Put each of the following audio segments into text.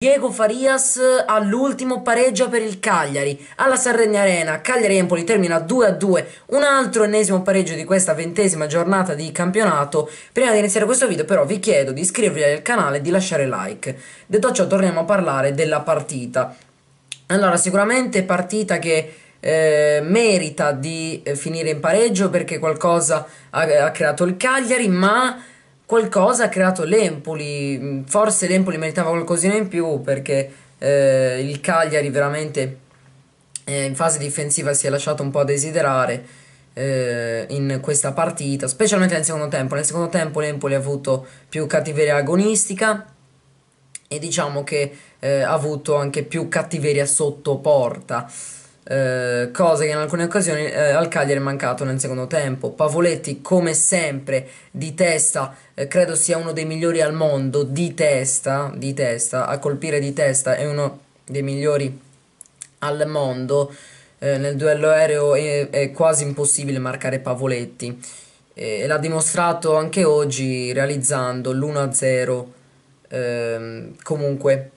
Diego Farias all'ultimo pareggio per il Cagliari, alla Sardegna Arena, Cagliari-Empoli termina 2-2, a un altro ennesimo pareggio di questa ventesima giornata di campionato. Prima di iniziare questo video però vi chiedo di iscrivervi al canale e di lasciare like. Detto ciò torniamo a parlare della partita. Allora sicuramente partita che... Eh, merita di eh, finire in pareggio perché qualcosa ha, ha creato il Cagliari ma qualcosa ha creato l'Empoli, mm, forse l'Empoli meritava qualcosina in più perché eh, il Cagliari veramente eh, in fase difensiva si è lasciato un po' a desiderare eh, in questa partita, specialmente nel secondo tempo. Nel secondo tempo l'Empoli ha avuto più cattiveria agonistica e diciamo che eh, ha avuto anche più cattiveria sotto porta. Eh, cosa che in alcune occasioni eh, al Cagliari è mancato nel secondo tempo. Pavoletti, come sempre, di testa, eh, credo sia uno dei migliori al mondo, di testa, di testa, a colpire di testa, è uno dei migliori al mondo. Eh, nel duello aereo è, è, quasi impossibile marcare Pavoletti e l'ha dimostrato anche oggi realizzando l'1-0. Ehm, comunque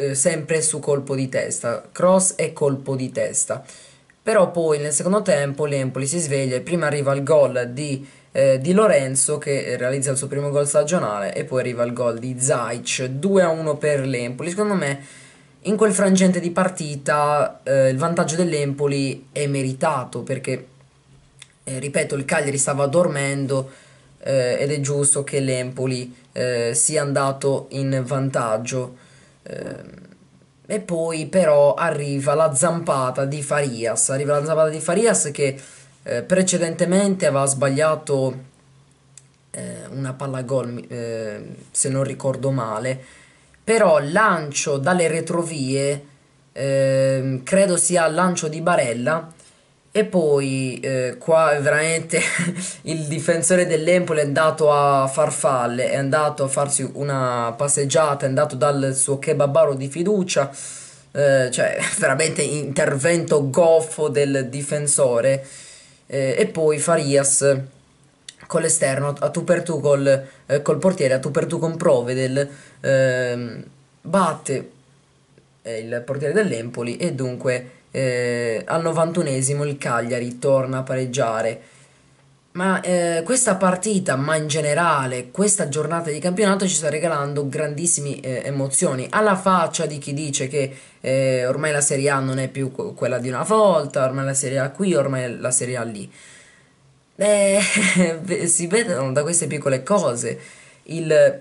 eh, sempre su colpo di testa, cross e colpo di testa. Però poi nel secondo tempo l'Empoli si sveglia e prima arriva il gol di, eh, di Lorenzo che realizza il suo primo gol stagionale e poi arriva il gol di Zaic 2-1 per l'Empoli. Secondo me in quel frangente di partita eh, il vantaggio dell'Empoli è meritato perché, eh, ripeto, il Cagliari stava dormendo eh, ed è giusto che l'Empoli eh, sia andato in vantaggio. Ehm, e poi però arriva la zampata di Farias, arriva la zampata di Farias che eh, precedentemente aveva sbagliato eh, una palla gol, eh, se non ricordo male, però lancio dalle retrovie, ehm, credo sia lancio di Barella, e poi eh, qua veramente il difensore dell'Empoli è andato a farfalle, è andato a farsi una passeggiata, è andato dal suo kebabaro di fiducia, eh, cioè veramente intervento goffo del difensore. Eh, e poi Farias con l'esterno a tu per tu col, eh, col portiere, a tu per tu con Provedel, ehm, batte eh, il portiere dell'Empoli e dunque eh, al 91esimo il Cagliari torna a pareggiare. Ma eh, questa partita, ma in generale questa giornata di campionato ci sta regalando grandissime eh, emozioni. Alla faccia di chi dice che eh, ormai la Serie A non è più quella di una volta, ormai la Serie A qui, ormai la Serie A lì. Eh, si vedono da queste piccole cose il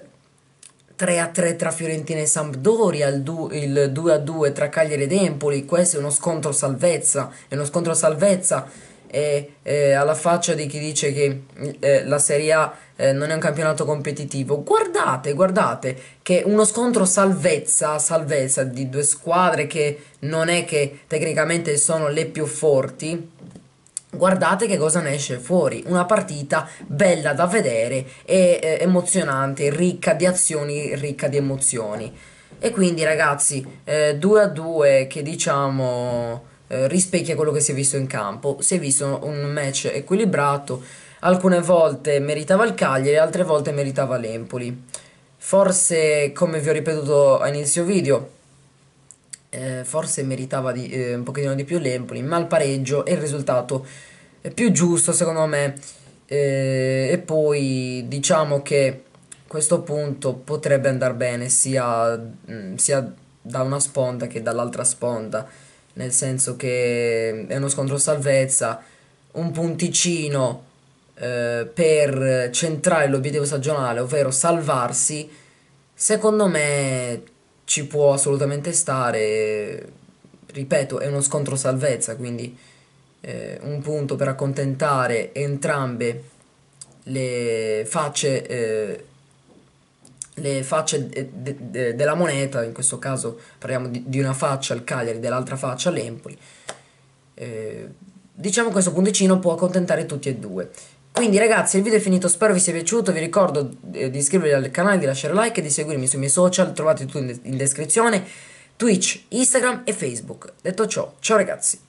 3 a 3 tra Fiorentina e Sampdoria, il, 2 a 2 tra Cagliari ed Empoli, questo è uno scontro salvezza, è uno scontro salvezza e, eh, alla faccia di chi dice che eh, la Serie A eh, non è un campionato competitivo. Guardate, guardate che uno scontro salvezza, salvezza di due squadre che non è che tecnicamente sono le più forti, Guardate che cosa ne esce fuori, una partita bella da vedere e eh, emozionante, ricca di azioni, ricca di emozioni. E quindi ragazzi, 2 eh, a 2 che diciamo eh, rispecchia quello che si è visto in campo, si è visto un match equilibrato, alcune volte meritava il Cagliari, altre volte meritava l'Empoli. Forse, come vi ho ripetuto all'inizio video, eh, forse meritava di, eh, un pochettino di più l'Empoli, ma il pareggio è il risultato più giusto secondo me. Eh, e poi diciamo che questo punto potrebbe andare bene sia, mh, mm, sia da una sponda che dall'altra sponda, nel senso che è uno scontro salvezza, un punticino eh, per centrare l'obiettivo stagionale, ovvero salvarsi, secondo me ci può assolutamente stare. Ripeto, è uno scontro salvezza, quindi eh, un punto per accontentare entrambe le facce, eh, le facce de eh, de de della moneta, in questo caso parliamo di, di una faccia al Cagliari, e dell'altra faccia all'Empoli. Eh, diciamo che questo punticino può accontentare tutti e due. Quindi ragazzi il video è finito, spero vi sia piaciuto, vi ricordo eh, di iscrivervi al canale, di lasciare like e di seguirmi sui miei social, trovate tutto in, in descrizione, Twitch, Instagram e Facebook. Detto ciò, ciao ragazzi!